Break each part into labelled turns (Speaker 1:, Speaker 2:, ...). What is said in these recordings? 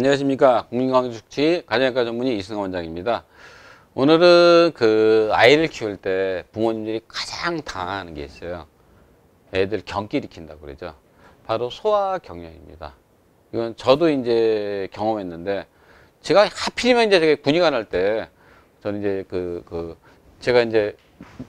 Speaker 1: 안녕하십니까 국민강주축치 건 가정의학과 전문의 이승환 원장입니다 오늘은 그 아이를 키울 때 부모님들이 가장 당하는 게 있어요 애들 경기 일으킨다고 그러죠 바로 소아 경련입니다 이건 저도 이제 경험했는데 제가 하필이면 이제 제가 군의관 할 때 저는 이제 그, 그 제가 이제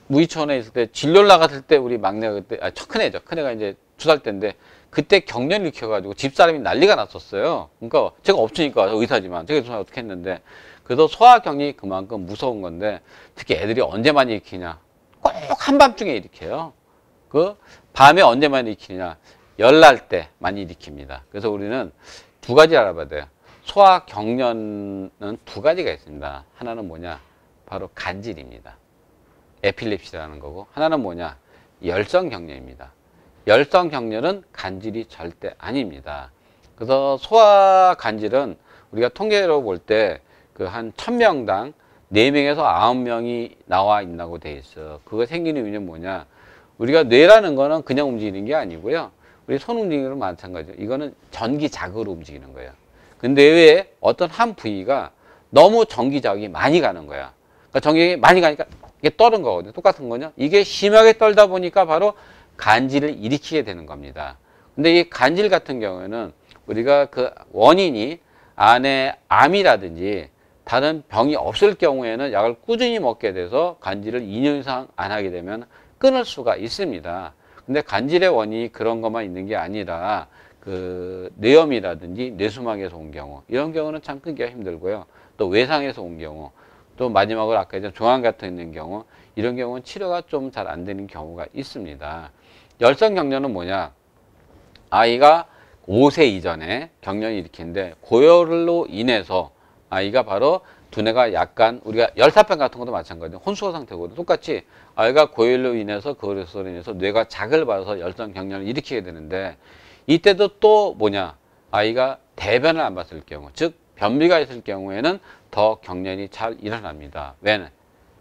Speaker 1: 무의촌에 있을 때 진료 나갔을 때 우리 막내가 그때 아큰 애죠 큰 애가 이제 두살 때인데 그때 경련을 일으켜가지고 집사람이 난리가 났었어요. 그러니까 제가 없으니까 의사지만 제가 정 어떻게 했는데 그래서 소아경이 그만큼 무서운 건데 특히 애들이 언제만 일으키냐 꼭 한밤중에 일으켜요. 그 밤에 언제만 일으키냐 열 날 때 많이 일으킵니다. 그래서 우리는 두 가지 알아봐야 돼요. 소아 경련은 두 가지가 있습니다. 하나는 뭐냐? 바로 간질입니다. 에필립시라는 거고 하나는 뭐냐? 열성 경련입니다. 열성 경련은 간질이 절대 아닙니다. 그래서 소아 간질은 우리가 통계로 볼 때 그 한 천명당 네명에서 아홉 명이 나와 있다고 돼 있어. 요 그거 생기는 이유는 뭐냐? 우리가 뇌라는 거는 그냥 움직이는 게 아니고요. 우리 손 움직이는 건 마찬가지죠. 이거는 전기 자극으로 움직이는 거예요. 근데 왜 어떤 한 부위가 너무 전기 자극이 많이 가는 거야. 그러니까 전기 많이 가니까 이게 떠는 거거든요. 똑같은 거냐? 이게 심하게 떨다 보니까 바로 간질을 일으키게 되는 겁니다. 근데 이 간질 같은 경우에는 우리가 그 원인이 안에 암이라든지 다른 병이 없을 경우에는 약을 꾸준히 먹게 돼서 간질을 2년 이상 안 하게 되면 끊을 수가 있습니다. 근데 간질의 원인이 그런 것만 있는 게 아니라 그 뇌염이라든지 뇌수막에서 온 경우 이런 경우는 참 끊기가 힘들고요. 또 외상에서 온 경우 또 마지막으로 아까 이제 종양 같은 경우 이런 경우는 치료가 좀 잘 안 되는 경우가 있습니다. 열성 경련은 뭐냐? 아이가 5세 이전에 경련이 일으키는데 고열로 인해서 아이가 바로 두뇌가 약간 우리가 열사병 같은 것도 마찬가지예요. 혼수호 상태거든. 요 똑같이 아이가 고열로 인해서 그것으로 인해서 뇌가 자극을 받아서 열성 경련을 일으키게 되는데 이때도 또 뭐냐? 아이가 대변을 안 봤을 경우 즉 변비가 있을 경우에는 더 경련이 잘 일어납니다. 왜는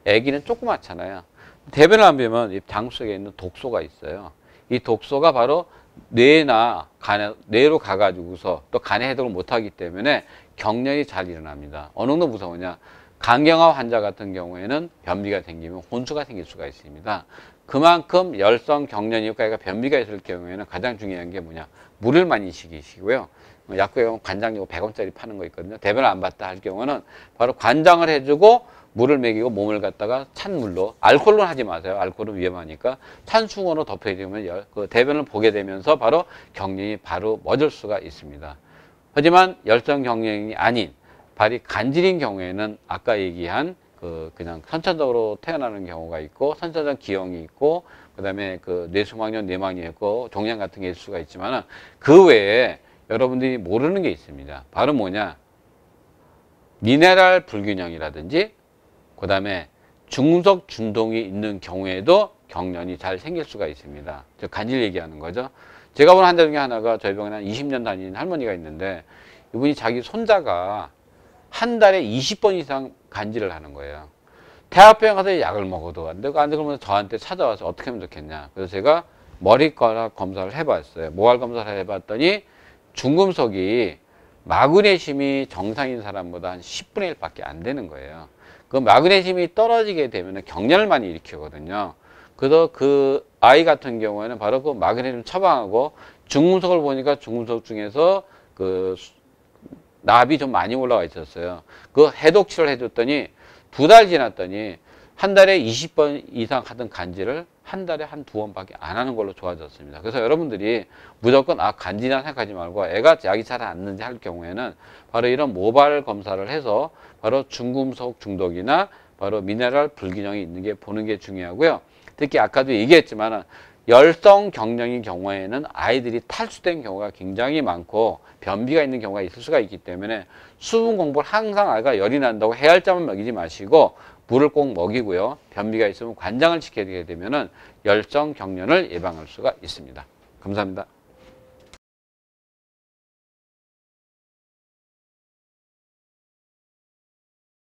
Speaker 1: 아기는 조그맣잖아요. 대변을 안 비면 장 속에 있는 독소가 있어요. 이 독소가 바로 뇌나 간에 뇌로 가가지고서 또 간에 해독을 못하기 때문에 경련이 잘 일어납니다. 어느 정도 무서우냐? 간경화 환자 같은 경우에는 변비가 생기면 혼수가 생길 수가 있습니다. 그만큼 열성 경련 이과가 변비가 있을 경우에는 가장 중요한 게 뭐냐? 물을 많이 식이시고요. 어, 약국에 가면 관장 이고 100원짜리 파는 거 있거든요. 대변을 안 봤다 할 경우는 바로 관장을 해주고 물을 먹이고 몸을 갖다가 찬물로 알코올로 하지 마세요. 알코올은 위험하니까 찬수건으로 덮여주면 열 그 대변을 보게 되면서 바로 경련이 바로 멎을 수가 있습니다. 하지만 열정 경련이 아닌 발이 간질인 경우에는 아까 얘기한 그 그냥 선천적으로 태어나는 경우가 있고 선천적 기형이 있고 그다음에 그 뇌수막염, 뇌망이 있고 종양 같은 게 있을 수가 있지만은 그 외에 여러분들이 모르는 게 있습니다. 바로 뭐냐? 미네랄 불균형이라든지 그 다음에 중석 중동이 있는 경우에도 경련이 잘 생길 수가 있습니다. 저 간질 얘기하는 거죠. 제가 본 환자 중에 하나가 저희 병원에 한 20년 다니는 할머니가 있는데 이분이 자기 손자가 한 달에 20번 이상 간질을 하는 거예요. 태아병원 가서 약을 먹어도 안 되고 안 되고 그러면 저한테 찾아와서 어떻게 하면 좋겠냐. 그래서 제가 머리과락 검사를 해봤어요. 모발 검사를 해봤더니 중금속이 마그네슘이 정상인 사람보다 한 10분의 1밖에 안 되는 거예요. 그 마그네슘이 떨어지게 되면 경련을 많이 일으키거든요. 그래서 그 아이 같은 경우에는 바로 그 마그네슘 처방하고 중금속을 보니까 중금속 중에서 그 납이 좀 많이 올라와 있었어요. 그 해독치료를 해줬더니 두 달 지났더니 한 달에 20번 이상 하던 간지를 한 달에 한 두 번밖에 안 하는 걸로 좋아졌습니다. 그래서 여러분들이 무조건 아 간지나 생각하지 말고 애가 약이 잘안 는지 할 경우에는 바로 이런 모발 검사를 해서 바로 중금속 중독이나 바로 미네랄 불균형이 있는 게 보는 게 중요하고요. 특히 아까도 얘기했지만 열성 경련인 경우에는 아이들이 탈수된 경우가 굉장히 많고 변비가 있는 경우가 있을 수가 있기 때문에 수분 공부를 항상 아이가 열이 난다고 해열제만 먹이지 마시고 물을 꼭 먹이고요. 변비가 있으면 관장을 지켜야 되면 열정 경련을 예방할 수가 있습니다. 감사합니다.